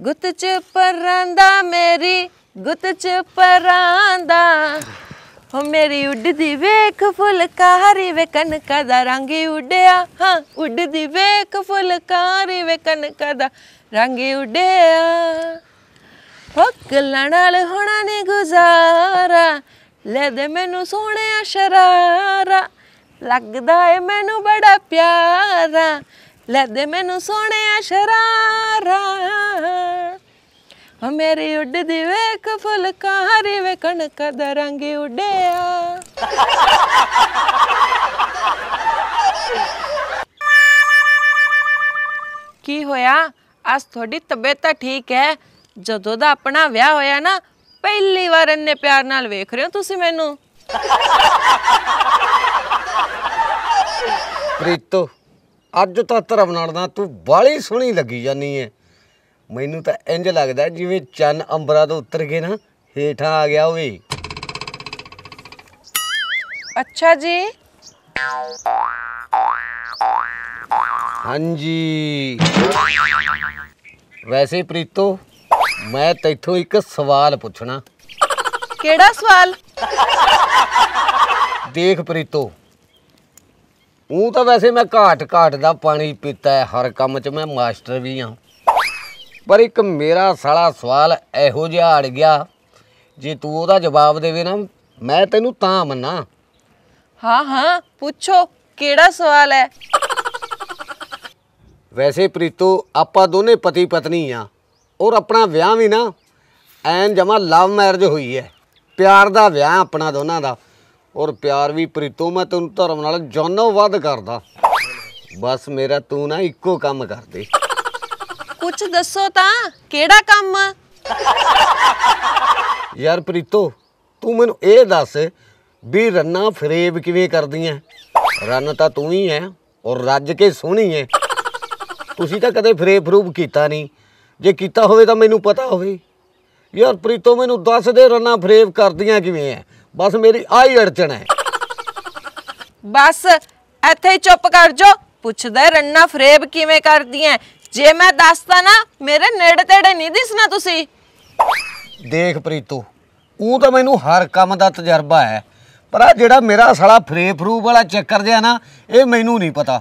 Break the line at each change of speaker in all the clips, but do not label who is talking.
ਗੁੱਤ ਚ ਪਰਾਂਦਾ ਮੇਰੀ ਗੁੱਤ ਚ ਪਰਾਂਦਾ ਹੋ ਮੇਰੀ ਉੱਡਦੀ ਵੇਖ ਫੁਲਕਾਰੀ ਵੇ ਕਨਕਾ ਦਾ ਰੰਗ ਉੱਡਿਆ ਹਾਂ ਉੱਡਦੀ ਵੇਖ ਫੁਲਕਾਰੀ ਵੇ ਕਨਕਾ ਦਾ ਰੰਗ ਉੱਡਿਆ ਹੋ ਗੱਲਾਂ ਨਾਲ ਹੋਣਾ ਨੇ ਗੁਜ਼ਾਰਾ ਲੈ ਦੇ ਮੈਨੂੰ ਸੋਹਣਿਆ ਸ਼ਰਾਰਾ ਲੱਗਦਾ ਏ ਮੈਨੂੰ ਬੜਾ ਪਿਆਰਾ ਲੈ ਦੇ ਮੈਨੂੰ ਸੋਹਣਿਆ ਸ਼ਰਾਰਾ ਹੋ ਮੇਰੀ ਉੱਡਦੀ ਵੇਖ ਫੁਲਕਾਰੀ ਵੇ ਕਣਕ ਦਾ ਰੰਗ ਉੱਡਿਆ ਕੀ ਹੋਇਆ ਅੱਜ ਤੁਹਾਡੀ ਤਬੀਅਤ ਤਾਂ ਠੀਕ ਹੈ ਜਦੋਂ ਦਾ ਆਪਣਾ ਵਿਆਹ ਹੋਇਆ ਨਾ ਪਹਿਲੀ ਵਾਰ ਇੰਨੇ ਪਿਆਰ ਨਾਲ ਵੇਖ ਰਹੇ ਹੋ ਤੁਸੀਂ ਮੈਨੂੰ
ਪ੍ਰੀਤੋ ਅੱਜ ਤਾਂ ਧਰਮ ਨਾਲ ਦਾ ਤੂੰ ਬਾਲੀ ਸੋਹਣੀ ਲੱਗੀ ਜਾਨੀ ਐ ਮੈਨੂੰ ਤਾਂ ਇੰਜ ਲੱਗਦਾ ਜਿਵੇਂ ਚੰਨ ਅੰਬਰਾ ਤੋਂ ਉੱਤਰ ਕੇ ਨਾ ਹੇਠਾਂ ਆ ਗਿਆ ਹੋਵੇ ਅੱਛਾ ਜੀ ਹਾਂਜੀ ਵੈਸੇ ਪ੍ਰੀਤੋ ਮੈਂ ਤੈਥੋਂ ਇੱਕ ਸਵਾਲ ਪੁੱਛਣਾ
ਕਿਹੜਾ ਸਵਾਲ
ਦੇਖ ਪ੍ਰੀਤੋ ਉਹ ਤਾਂ ਵੈਸੇ ਮੈਂ ਘਾਟ ਘਾਟ ਦਾ ਪਾਣੀ ਪੀਤਾ ਹੈ ਹਰ ਕੰਮ 'ਚ ਮੈਂ ਮਾਸਟਰ ਵੀ ਹਾਂ ਪਰ ਇੱਕ ਮੇਰਾ ਸਾਲਾ ਸਵਾਲ ਇਹੋ ਜਿਹਾ ਆੜ ਗਿਆ ਜੇ ਤੂੰ ਉਹਦਾ ਜਵਾਬ ਦੇਵੇਂ ਨਾ ਮੈਂ ਤੈਨੂੰ ਤਾਂ ਮੰਨਾਂ
ਹਾਂ ਹਾਂ ਪੁੱਛੋ ਕਿਹੜਾ ਸਵਾਲ ਹੈ
ਵੈਸੇ ਪ੍ਰੀਤੋ ਆਪਾਂ ਦੋਨੇ ਪਤੀ ਪਤਨੀ ਆ ਔਰ ਆਪਣਾ ਵਿਆਹ ਵੀ ਨਾ ਐਨ ਜਮਾ ਲਵ ਮੈਰਿਜ ਹੋਈ ਹੈ ਪਿਆਰ ਦਾ ਵਿਆਹ ਆਪਣਾ ਦੋਨਾਂ ਦਾ ਔਰ ਪਿਆਰ ਵੀ ਪ੍ਰੀਤੋ ਮੈਂ ਤੈਨੂੰ ਧਰਮ ਨਾਲ ਜਨੋ ਵੱਧ ਕਰਦਾ ਬਸ ਮੇਰਾ ਤੂੰ ਨਾ ਇੱਕੋ ਕੰਮ ਕਰ ਦੇ
ਕੁਝ ਦੱਸੋ ਤਾਂ ਕਿਹੜਾ ਕੰਮ
ਯਾਰ ਪ੍ਰੀਤੋ ਤੂੰ ਮੈਨੂੰ ਇਹ ਦੱਸ ਵੀ ਰੰਨਾ ਫਰੇਬ ਕਿਵੇਂ ਕਰਦੀਆਂ ਰੰਨ ਤਾਂ ਤੂੰ ਹੀ ਐ ਔਰ ਰੱਜ ਕੇ ਸੋਹਣੀ ਐ ਤੁਸੀਂ ਤਾਂ ਕਦੇ ਫਰੇਬ ਫਰੂਬ ਕੀਤਾ ਨਹੀਂ ਜੇ ਕੀਤਾ ਹੋਵੇ ਤਾਂ ਮੈਨੂੰ ਪਤਾ ਹੋਵੇ ਯਾਰ ਪ੍ਰੀਤੋ ਮੈਨੂੰ ਦੱਸ ਦੇ ਰੰਨਾ ਫਰੇਬ ਕਰਦੀਆਂ ਕਿਵੇਂ ਐ ਬਸ ਮੇਰੀ ਆਈ ਅੜਚਣ ਹੈ
ਬਸ ਇੱਥੇ ਚੁੱਪ ਕਰ ਜੋ ਪੁੱਛਦਾ ਰੰਨਾ ਫਰੇਬ ਕਿਵੇਂ ਕਰਦੀ ਐ ਜੇ ਮੈਂ ਦੱਸਦਾ ਨਾ ਮੇਰੇ ਨੇੜੇ ਤੇੜੇ ਨਹੀਂ ਦਿਸਣਾ ਤੁਸੀਂ
ਦੇਖ ਪ੍ਰੀਤੂ ਉਹ ਤਾਂ ਮੈਨੂੰ ਹਰ ਕੰਮ ਦਾ ਤਜਰਬਾ ਹੈ ਪਰ ਆ ਜਿਹੜਾ ਮੇਰਾ ਸਾਲਾ ਫਰੇਬ ਫਰੂ ਵਾਲਾ ਚੱਕਰ ਜਿਆ ਨਾ ਇਹ ਮੈਨੂੰ ਨਹੀਂ ਪਤਾ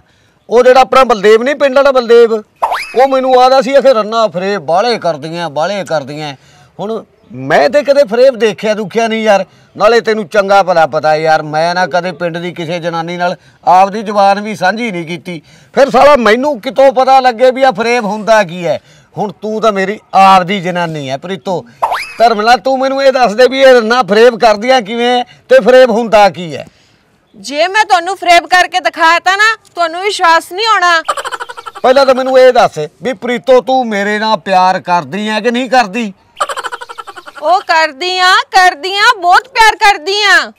ਉਹ ਜਿਹੜਾ ਆਪਣਾ ਬਲਦੇਵ ਨਹੀਂ ਪਿੰਡ ਵਾਲਾ ਬਲਦੇਵ ਉਹ ਮੈਨੂੰ ਆਦਾ ਸੀ ਇਥੇ ਰੰਨਾ ਫਰੇਬ ਬਾਲੇ ਕਰਦੀਆਂ ਬਾਲੇ ਕਰਦੀਆਂ ਹੁਣ ਮੈਂ ਤੇ ਕਦੇ ਫਰੇਬ ਦੇਖਿਆ ਦੁਖਿਆ ਨਹੀਂ ਯਾਰ ਨਾਲੇ ਤੈਨੂੰ ਚੰਗਾ ਭਲਾ ਪਤਾ ਯਾਰ ਮੈਂ ਨਾ ਕਦੇ ਪਿੰਡ ਦੀ ਕਿਸੇ ਜਨਾਨੀ ਨਾਲ ਆਪਦੀ ਜ਼ੁਬਾਨ ਵੀ ਸਾਂਝੀ ਨਹੀਂ ਕੀਤੀ ਫਿਰ ਸਾਲਾ ਮੈਨੂੰ ਕਿਤੋਂ ਪਤਾ ਲੱਗੇ ਵੀ ਆ ਫਰੇਬ ਹੁੰਦਾ ਕੀ ਹੈ ਹੁਣ ਤੂੰ ਤਾਂ ਮੇਰੀ ਆਪਦੀ ਜਨਾਨੀ ਹੈ ਪ੍ਰੀਤੋ ਧਰਮਲਾ ਤੂੰ ਮੈਨੂੰ ਇਹ ਦੱਸ ਦੇ ਵੀ ਇਹ ਨਾ ਫਰੇਬ ਕਰਦੀਆਂ ਕਿਵੇਂ ਤੇ ਫਰੇਬ ਹੁੰਦਾ ਕੀ ਹੈ
ਜੇ ਮੈਂ ਤੁਹਾਨੂੰ ਫਰੇਬ ਕਰਕੇ ਦਿਖਾਇਆ ਤਾਂ ਨਾ ਤੁਹਾਨੂੰ ਵਿਸ਼ਵਾਸ ਨਹੀਂ ਆਉਣਾ
ਪਹਿਲਾਂ ਤਾਂ ਮੈਨੂੰ ਇਹ ਦੱਸ ਵੀ ਪ੍ਰੀਤੋ ਤੂੰ ਮੇਰੇ ਨਾਲ ਪਿਆਰ ਕਰਦੀ ਹੈ ਕਿ ਨਹੀਂ ਕਰਦੀ
ਉਹ ਕਰਦੀ ਆ ਕਰਦੀ ਆ ਬਹੁਤ ਪਿਆਰ ਕਰਦੀ ਆ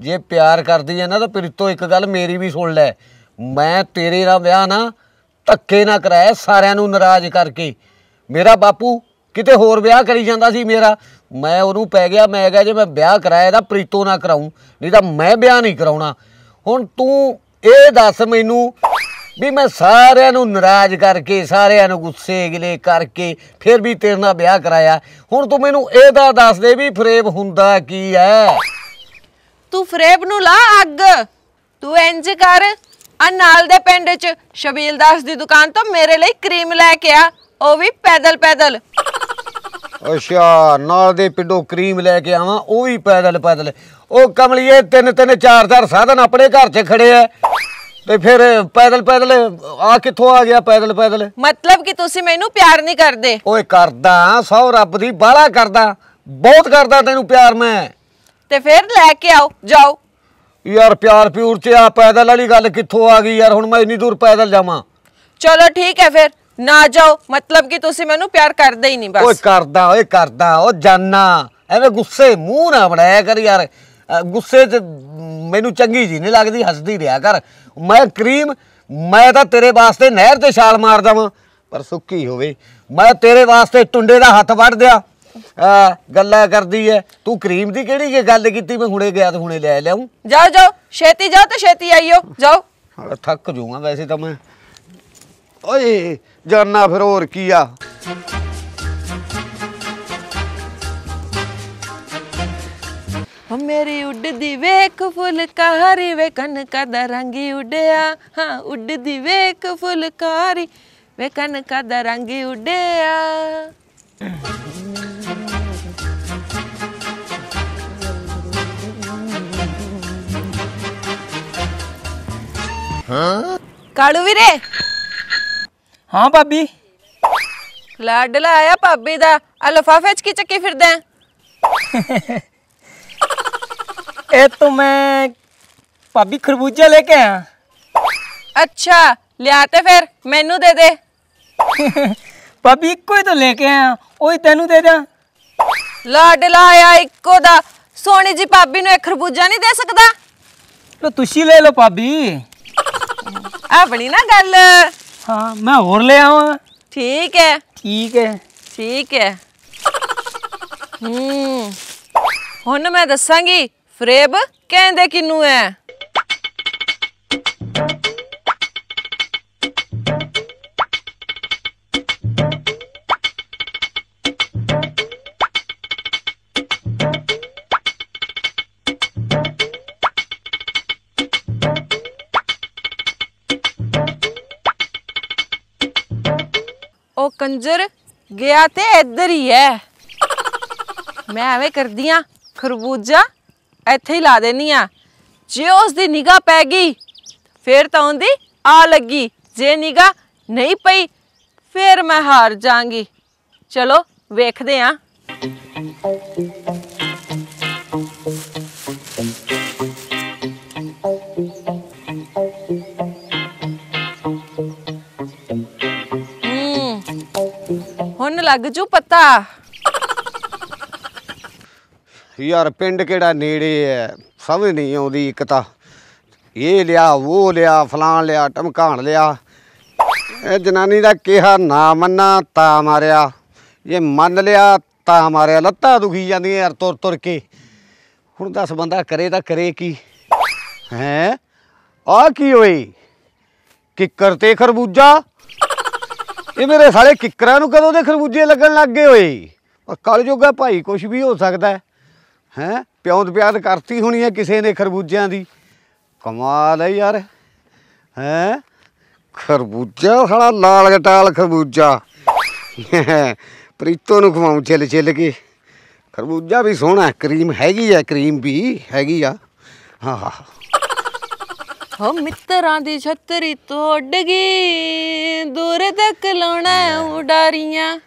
ਜੇ ਪਿਆਰ ਕਰਦੀ ਆ ਨਾ ਤਾਂ ਪ੍ਰੀਤੋ ਇੱਕ ਗੱਲ ਮੇਰੀ ਵੀ ਸੁਣ ਲੈ ਮੈਂ ਤੇਰੇ ਨਾਲ ਵਿਆਹ ਨਾ ਧੱਕੇ ਨਾ ਕਰਾਇਆ ਸਾਰਿਆਂ ਨੂੰ ਨਾਰਾਜ਼ ਕਰਕੇ ਮੇਰਾ ਬਾਪੂ ਕਿਤੇ ਹੋਰ ਵਿਆਹ ਕਰੀ ਜਾਂਦਾ ਸੀ ਮੇਰਾ ਮੈਂ ਉਹਨੂੰ ਪੈ ਗਿਆ ਮੈਂ ਕਿਹਾ ਜੇ ਮੈਂ ਵਿਆਹ ਕਰਾਇਆ ਤਾਂ ਪ੍ਰੀਤੋ ਨਾ ਕਰਾਉਂ ਨਹੀਂ ਤਾਂ ਮੈਂ ਵਿਆਹ ਨਹੀਂ ਕਰਾਉਣਾ ਹੁਣ ਤੂੰ ਇਹ ਦੱਸ ਮੈਨੂੰ ਵੀ ਮੈਂ ਸਾਰਿਆਂ ਨੂੰ ਨਾਰਾਜ਼ ਕਰਕੇ ਸਾਰਿਆਂ ਨੂੰ ਗੁੱਸੇ ਗਿਲੇ ਕਰਕੇ ਫਿਰ ਵੀ ਤੇਰੇ ਨਾਲ ਵਿਆਹ ਕਰਾਇਆ ਹੁਣ ਤੂੰ ਮੈਨੂੰ ਇਹ ਤਾਂ ਦੱਸ ਦੇ ਵੀ ਫਰੇਬ ਹੁੰਦਾ ਕੀ ਹੈ
ਤੂੰ ਫਰੇਬ ਨੂੰ ਲਾ ਅੱਗ ਤੂੰ ਇੰਜ ਕਰ ਆ ਨਾਲ ਦੇ ਪਿੰਡ 'ਚ ਸ਼ਬੀਲ ਦਾਸ ਦੀ ਦੁਕਾਨ ਤੋਂ ਮੇਰੇ ਲਈ ਕਰੀਮ ਲੈ ਕੇ ਆ ਉਹ ਵੀ ਪੈਦਲ ਪੈਦਲ
ਅਸ਼ਾ ਨਾਲ ਦੇ ਪਿੰਡੋਂ ਕਰੀਮ ਲੈ ਕੇ ਆਵਾਂ ਉਹ ਵੀ ਪੈਦਲ ਪੈਦਲ ਉਹ ਕਮਲੀਏ ਤਿੰਨ ਤਿੰਨ ਚਾਰ ਚਾਰ ਸਾਧਨ ਆਪਣੇ ਘਰ 'ਚ ਖੜੇ ਐ ਤੇ ਫਿਰ ਪੈਦਲ ਪੈਦਲ ਆ ਕਿੱਥੋਂ ਆ ਗਿਆ ਪੈਦਲ ਪੈਦਲ ਮਤਲਬ ਕਿ ਤੁਸੀਂ ਮੈਨੂੰ ਪਿਆਰ ਨਹੀਂ ਕਰਦੇ ਓਏ ਕਰਦਾ ਸੌ ਰੱਬ ਦੀ ਬਾਲਾ ਕਰਦਾ ਬਹੁਤ ਕਰਦਾ ਤੈਨੂੰ ਪਿਆਰ ਮੈਂ ਤੇ ਫਿਰ ਲੈ ਕੇ ਆਓ ਜਾਓ ਯਾਰ ਪਿਆਰ ਪਿਉਰ ਤੇ ਆ ਪੈਦਲ ਵਾਲੀ ਗੱਲ ਕਿੱਥੋਂ ਆ ਗਈ ਯਾਰ ਹੁਣ ਮੈਂ ਇੰਨੀ ਦੂਰ ਪੈਦਲ ਜਾਵਾਂ
ਚਲੋ ਠੀਕ ਹੈ ਫਿਰ ਨਾ ਜਾਓ ਮਤਲਬ ਕਿ ਤੁਸੀਂ ਮੈਨੂੰ ਪਿਆਰ ਕਰਦੇ ਹੀ ਨਹੀਂ ਬਸ ਓਏ
ਕਰਦਾ ਓਏ ਕਰਦਾ ਓ ਜਾਨਾ ਐਵੇਂ ਗੁੱਸੇ ਮੂੰਹ ਨਾ ਬਣਾਇਆ ਕਰ ਯਾਰ ਗੁੱਸੇ 'ਚ ਮੈਨੂੰ ਚੰਗੀ ਜੀ ਨਹੀਂ ਲੱਗਦੀ ਹੱਸਦੀ ਰਿਹਾ ਕਰ ਮੈਂ ਕਰੀਮ ਮੈਂ ਤਾਂ ਤੇਰੇ ਵਾਸਤੇ ਨਹਿਰ ਤੇ ਛਾਲ ਮਾਰ ਦਵਾਂ ਪਰ ਸੁੱਕੀ ਹੋਵੇ ਮੈਂ ਤੇਰੇ ਵਾਸਤੇ ਟੁੰਡੇ ਦਾ ਹੱਥ ਵੱਢ ਦਿਆ ਆ ਗੱਲਾਂ ਕਰਦੀ ਐ ਤੂੰ ਕਰੀਮ ਦੀ ਕਿਹੜੀ ਗੱਲ ਕੀਤੀ ਮੈਂ ਹੁਣੇ ਗਿਆ ਤੇ ਹੁਣੇ ਲੈ ਲਿਆਉ
ਜਾਓ ਜਾਓ ਛੇਤੀ ਜਾਓ ਤੇ ਛੇਤੀ ਆਈਓ ਜਾਓ
ਥੱਕ ਜੂਗਾ ਵੈਸੇ ਤਾਂ ਮੈਂ ਓਏ ਜਾਨਾ ਫਿਰ ਹੋਰ ਕੀ ਆ
ਹੋ ਮੇਰੀ ਉੱਡਦੀ ਵੇਖ ਕਾਰੀ ਵੇ ਕਨਕਾ ਦਾ ਰੰਗੀ ਉੱਡਿਆ ਹਾਂ ਉੱਡਦੀ ਵੇਖ ਕਾਰੀ ਵੇ ਕਨਕਾ ਦਾ ਰੰਗੀ ਉੱਡਿਆ ਹਾਂ ਕਾਲੂ ਵੀਰੇ ਹਾਂ ਭਾਬੀ ਲਾਡਲਾ ਆਇਆ ਭਾਬੀ ਦਾ ਆ ਲਫਾਫੇ ਚ ਕੀ ਚੱਕੀ ਫਿਰਦਾ ए तो मैं भाभी खरबूजा लेके आया अच्छा ले आते फिर मैनू दे दे भाभी इको ही तो लेके आया ओ तेनू दे दा लाडला आया इको दा सोनी जी भाभी ਨੂੰ ਖਰਬੂਜਾ ਨਹੀਂ ਦੇ ਸਕਦਾ ਲੋ ਤੁਸੀਂ ਲੈ ਲਓ ਭਾਬੀ ਆ ਬਣੀ ਨਾ ਗੱਲ ਹਾਂ ਮੈਂ ਹੋਰ ਲੈ ਆਵਾਂ ਠੀਕ ਹੈ ਠੀਕ ਹੈ ਠੀਕ ਹੈ ਹੁਣ ਮੈਂ ਦੱਸਾਂਗੀ ਫਰੇਬ ਕਹਿੰਦੇ ਕਿੰਨੂ ਐ ਉਹ ਕੰਜਰ ਗਿਆ ਤੇ ਇੱਧਰ ਹੀ ਐ ਮੈਂ ਐਵੇਂ ਕਰਦੀ ਆ ਖਰਬੂਜਾ ਇੱਥੇ ਹੀ ਲਾ ਦੇਣੀ ਆ ਜੇ ਉਸ ਦੀ ਨਿਗਾ ਪੈ ਗਈ ਫੇਰ ਤਾਂ ਉਹਦੀ ਆ ਲੱਗੀ ਜੇ ਨਿਗਾ ਨਹੀਂ ਪਈ ਫੇਰ ਮੈਂ ਹਾਰ ਜਾਾਂਗੀ ਚਲੋ ਵੇਖਦੇ ਆ
ਹੁਣ ਲੱਗ ਜੂ ਪਤਾ ਯਾਰ ਪਿੰਡ ਕਿਹੜਾ ਨੇੜੇ ਐ ਸਮਝ ਨਹੀਂ ਆਉਂਦੀ ਇੱਕ ਤਾਂ ਇਹ ਲਿਆ ਉਹ ਲਿਆ ਫਲਾਣ ਲਿਆ ਟਮਕਾਣ ਲਿਆ ਇਹ ਜਨਾਨੀ ਦਾ ਕਿਹਾ ਨਾ ਮੰਨਾ ਤਾਂ ਮਾਰਿਆ ਇਹ ਮੰਨ ਲਿਆ ਤਾਂ ਮਾਰਿਆ ਲੱਤਾਂ ਦੁਖੀ ਜਾਂਦੀਆਂ ਯਾਰ ਤੁਰ ਤੁਰ ਕੇ ਹੁਣ ਦੱਸ ਬੰਦਾ ਕਰੇ ਤਾਂ ਕਰੇ ਕੀ ਹੈ ਆ ਕੀ ਹੋਈ ਕਿੱਕਰ ਤੇ ਖਰਬੂਜਾ ਇਹ ਮੇਰੇ ਸਾਲੇ ਕਿੱਕਰਾਂ ਨੂੰ ਕਦੋਂ ਦੇ ਖਰਬੂਜੇ ਲੱਗਣ ਲੱਗ ਗਏ ਹੋਏ ਕਲ ਜੋਗਾ ਭਾਈ ਕੁਝ ਵੀ ਹੋ ਸਕਦਾ ਹੈ ਹੈ ਪਿਉਂਦ ਪਿਆਦ ਕਰਤੀ ਹੋਣੀ ਹੈ ਕਿਸੇ ਨੇ ਖਰਬੂਜਿਆਂ ਦੀ ਕਮਾਲ ਹੈ ਯਾਰ ਹੈ ਖਰਬੂਜਾ ਸਾਲਾ ਲਾਲ ਟਾਲ ਖਰਬੂਜਾ ਪ੍ਰੀਤੋ ਨੂੰ ਖਵਾਉਂ ਛਿੱਲ ਛਿੱਲ ਕੇ ਖਰਬੂਜਾ ਵੀ ਸੋਹਣਾ ਕਰੀਮ ਹੈਗੀ ਆ ਕਰੀਮ ਵੀ ਹੈਗੀ ਆ ਹਾਂ ਹਾਂ
ਹੋ ਮਿੱਤਰਾਂ ਦੀ ਛਤਰੀ ਤੋੜ ਗਈ ਦੂਰ ਤੱਕ ਲਾਉਣਾ ਉਡਾਰੀਆਂ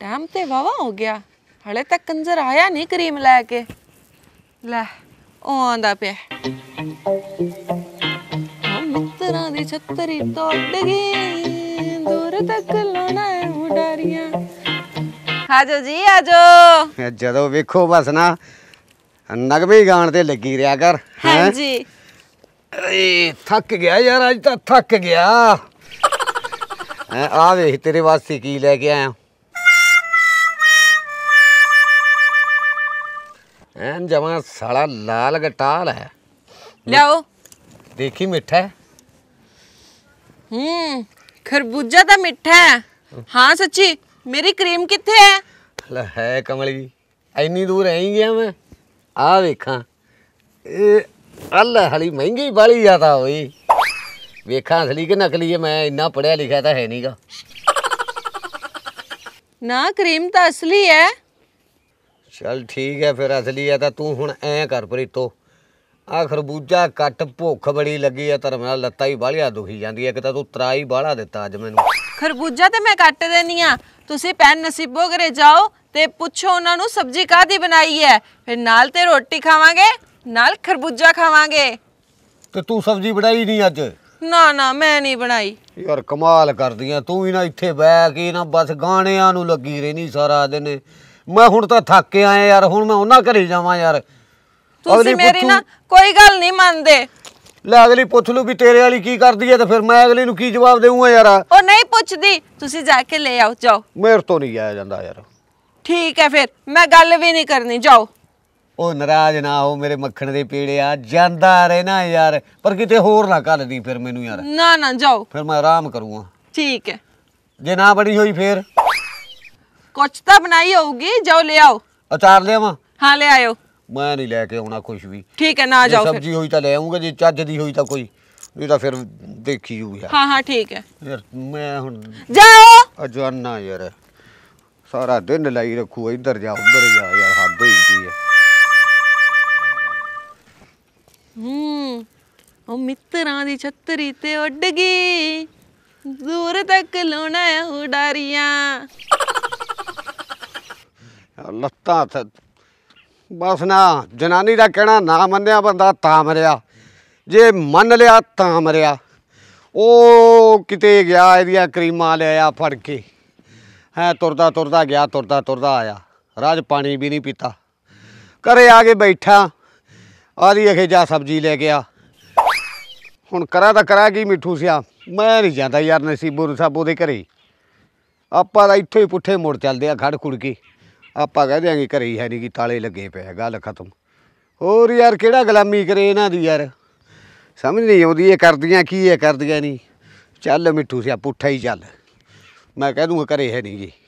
ਟਾਈਮ ਤੇ ਵਾਵਾ ਹੋ ਗਿਆ ਹਲੇ ਤੱਕ ਕੰਜਰ ਆਇਆ ਨਹੀਂ ਕਰੀਮ ਲੈ ਕੇ ਲੈ ਉਹ ਆਂਦਾ ਪਿਆ ਮਿੱਤਰਾਂ ਦੀ ਛਤਰੀ
ਤੋੜ ਗਈ ਦੂਰ ਤੱਕ ਲੋਣਾ
ਉਡਾਰੀਆਂ ਆਜੋ ਜੀ ਆਜੋ
ਜਦੋਂ ਵੇਖੋ ਬਸ ਨਾ ਨਗਮੀ ਗਾਣ ਤੇ ਲੱਗੀ ਰਿਆ ਕਰ ਹਾਂਜੀ ਅਰੇ ਥੱਕ ਗਿਆ ਯਾਰ ਅੱਜ ਤਾਂ ਥੱਕ ਗਿਆ ਹੈਂ, ਆ ਵੇਖ ਤੇਰੇ ਵਾਸਤੇ ਕੀ ਲੈ ਕੇ ਆਇਆ ਐਨ ਜਮਾ ਸਾਲਾ ਲਾਲ ਗਟਾਲ ਹੈ ਲਿਆਓ ਦੇਖੀ ਮਿੱਠਾ
ਹੂੰ ਖਰਬੂਜਾ ਤਾਂ ਮਿੱਠਾ ਹੈ ਹਾਂ ਸੱਚੀ ਮੇਰੀ ਕਰੀਮ ਕਿੱਥੇ ਹੈ
ਲੈ ਹੈ ਕਮਲੀ ਐਨੀ ਦੂਰ ਐਂ ਗਿਆ ਮੈਂ ਆ ਵੇਖਾਂ ਇਹ ਅੱਲਾ ਹਲੀ ਮਹਿੰਗੀ ਬਾਲੀ ਆ ਤਾਂ ਓਏ ਵੇਖਾਂ ਅਸਲੀ ਕਿ ਨਕਲੀ ਹੈ ਮੈਂ ਇੰਨਾ ਪੜਿਆ ਲਿਖਿਆ ਤਾਂ ਹੈ ਨਹੀਂਗਾ
ਨਾ ਕਰੀਮ ਤਾਂ ਅਸਲੀ ਹੈ
ਚੱਲ ਠੀਕ ਹੈ ਫਿਰ ਅਸਲੀ ਆ ਤਾਂ ਤੂੰ ਹੁਣ ਐ ਕਰ ਪ੍ਰੀਤੋ ਆ ਖਰਬੂਜਾ ਕੱਟ ਭੁੱਖ ਬੜੀ ਲੱਗੀ ਆ ਧਰਮ ਨਾਲ ਲੱਤਾਂ ਹੀ ਬਾਹਲੀਆਂ ਦੁਖੀ ਜਾਂਦੀ ਐ ਕਿ ਤਾਂ ਤੂੰ ਤਰਾਈ ਬਾਹਲਾ ਦਿੱਤਾ ਅੱਜ ਮੈਨੂੰ
ਖਰਬੂਜਾ ਤੇ ਮੈਂ ਕੱਟ ਦੇਨੀ ਆ ਤੁਸੀਂ ਪੈਨ ਨਸੀਬੋ ਘਰੇ ਜਾਓ ਤੇ ਪੁੱਛੋ ਉਹਨਾਂ ਨੂੰ ਸਬਜ਼ੀ ਕਾਦੀ ਬਣਾਈ ਐ ਫਿਰ ਨਾਲ ਤੇ ਰੋਟੀ ਖਾਵਾਂਗੇ ਨਾਲ ਖਰਬੂਜਾ ਖਾਵਾਂਗੇ
ਤੇ ਤੂੰ ਸਬਜ਼ੀ ਬਣਾਈ ਨਹੀਂ ਅੱਜ
ਨਾ ਨਾ ਮੈਂ ਨਹੀਂ ਬਣਾਈ
ਯਾਰ ਕਮਾਲ ਕਰਦੀ ਆ ਤੂੰ ਹੀ ਨਾ ਇੱਥੇ ਬੈ ਕੇ ਨਾ ਬਸ ਗਾਣਿਆਂ ਨੂੰ ਲੱਗੀ ਰਹਿਣੀ ਸਾਰਾ ਦਿਨ ਮੈਂ ਹੁਣ ਤਾਂ ਥੱਕ ਕੇ ਆਇਆ ਯਾਰ ਹੁਣ ਮੈਂ ਉਹਨਾਂ ਘਰੇ ਜਾਵਾਂ ਯਾਰ ਤੁਸੀਂ ਮੇਰੀ ਨਾ
ਕੋਈ ਗੱਲ ਨਹੀਂ ਮੰਨਦੇ
ਲੈ ਅਗਲੀ ਪੁੱਛ ਲੂ ਵੀ ਤੇਰੇ ਵਾਲੀ ਕੀ ਕਰਦੀ ਐ ਤੇ ਫਿਰ ਮੈਂ ਅਗਲੀ ਨੂੰ ਕੀ ਜਵਾਬ ਦੇਵਾਂ ਯਾਰ ਉਹ
ਨਹੀਂ ਪੁੱਛਦੀ ਤੁਸੀਂ ਜਾ ਕੇ ਲੈ ਆਓ ਜਾਓ
ਮੇਰੇ ਤੋਂ ਨਹੀਂ ਆਇਆ ਜਾਂਦਾ ਯਾਰ
ਠੀਕ ਐ ਫਿਰ ਮੈਂ ਗੱਲ ਵੀ ਨਹੀਂ ਕਰਨੀ ਜਾਓ
ਉਹ ਨਰਾਜ਼ ਨਾ ਹੋ ਮੇਰੇ ਮੱਖਣ ਦੇ ਆ ਜਾਂਦਾ ਰਹਿਣਾ ਯਾਰ ਪਰ ਕਿਤੇ ਹੋਰ ਨਾ ਕੱਲ ਦੀ ਫਿਰ ਮੈਨੂੰ ਯਾਰ
ਨਾ ਨਾ ਜਾਓ
ਫਿਰ ਮੈਂ ਆਰਾਮ ਕਰੂੰਗਾ ਠੀਕ ਐ ਜੇ ਨਾ ਬੜੀ ਹੋਈ ਫਿਰ
ਕੁਛ ਤਾਂ ਬਣਾਈ ਹੋਊਗੀ ਜਾਓ ਲੈ ਆਓ
ਅਚਾਰ ਲਿਆਵਾਂ ਹਾਂ ਲੈ ਆਇਓ ਮੈਂ ਨਹੀਂ ਲੈ ਕੇ ਆਉਣਾ ਕੁਝ ਵੀ ਠੀਕ ਹੈ ਨਾ ਜਾਓ ਸਬਜ਼ੀ ਹੋਈ ਤਾਂ ਲੈ ਆਉਂਗਾ ਜੇ ਚੱਜ ਦੀ ਹੋਈ ਤਾਂ ਕੋਈ ਨਹੀਂ ਤਾਂ ਫਿਰ ਦੇਖੀ ਜੂ ਯਾਰ ਹਾਂ ਹਾਂ ਠੀਕ ਹੈ ਯਾਰ ਮੈਂ ਹੁਣ ਜਾਓ ਅਜਾਨਾ ਯਾਰ ਸਾਰਾ ਦਿਨ ਲਈ ਰੱਖੂ ਇੱਧਰ ਜਾ ਉੱਧਰ ਜਾ ਯਾਰ ਹੱਦ ਹੋਈ ਗਈ ਹੈ
ਹੂੰ ਉਹ ਮਿੱਤਰਾਂ ਦੀ ਛਤਰੀ ਤੇ ਉੱਡ ਗਈ ਦੂਰ ਤੱਕ ਲੋਣਾ ਉਡਾਰੀਆਂ
ਲੱਤਾਂ ਤੇ ਬਸ ਨਾ ਜਨਾਨੀ ਦਾ ਕਹਿਣਾ ਨਾ ਮੰਨਿਆ ਬੰਦਾ ਤਾਂ ਮਰਿਆ ਜੇ ਮੰਨ ਲਿਆ ਤਾਂ ਮਰਿਆ ਉਹ ਕਿਤੇ ਗਿਆ ਇਹਦੀਆਂ ਕਰੀਮਾਂ ਲਿਆ ਫੜ ਕੇ ਹੈ ਤੁਰਦਾ ਤੁਰਦਾ ਗਿਆ ਤੁਰਦਾ ਤੁਰਦਾ ਆਇਆ ਰਾਜ ਪਾਣੀ ਵੀ ਨਹੀਂ ਪੀਤਾ ਘਰੇ ਆ ਕੇ ਬੈਠਾ ਆਦੀ ਅਖੇ ਜਾ ਸਬਜ਼ੀ ਲੈ ਗਿਆ ਹੁਣ ਕਰਾ ਤਾਂ ਕਰਾ ਕੀ ਮਿੱਠੂ ਸਿਆ ਮੈਂ ਨਹੀਂ ਜਾਂਦਾ ਯਾਰ ਨਸੀਬੂ ਨੂੰ ਸਾਬੋ ਦੇ ਘਰੇ ਆਪਾਂ ਤਾਂ ਇੱਥੇ ਹੀ ਪੁੱਠੇ ਮੋੜ ਚੱਲਦੇ ਆ ਖੜ ਖੁੜ ਕੇ ਆਪਾਂ ਕਹਿ ਦਿਆਂਗੇ ਘਰੇ ਹੀ ਹੈ ਨਹੀਂ ਕਿ ਤਾਲੇ ਲੱਗੇ ਪਏ ਗੱਲ ਖਤਮ ਹੋਰ ਯਾਰ ਕਿਹੜਾ ਗੁਲਾਮੀ ਕਰੇ ਇਹਨਾਂ ਦੀ ਯਾਰ ਸਮਝ ਨਹੀਂ ਆਉਂਦੀ ਇਹ ਕਰਦੀਆਂ ਕੀ ਇਹ ਕਰਦੀਆਂ ਨਹੀਂ ਚੱਲ ਮਿੱਠੂ ਸਿਆ ਪੁੱਠਾ ਹੀ ਚੱਲ ਮੈਂ ਕਹਿ ਦੂੰਗਾ ਘਰੇ ਹੈ ਨਹੀਂ ਜੀ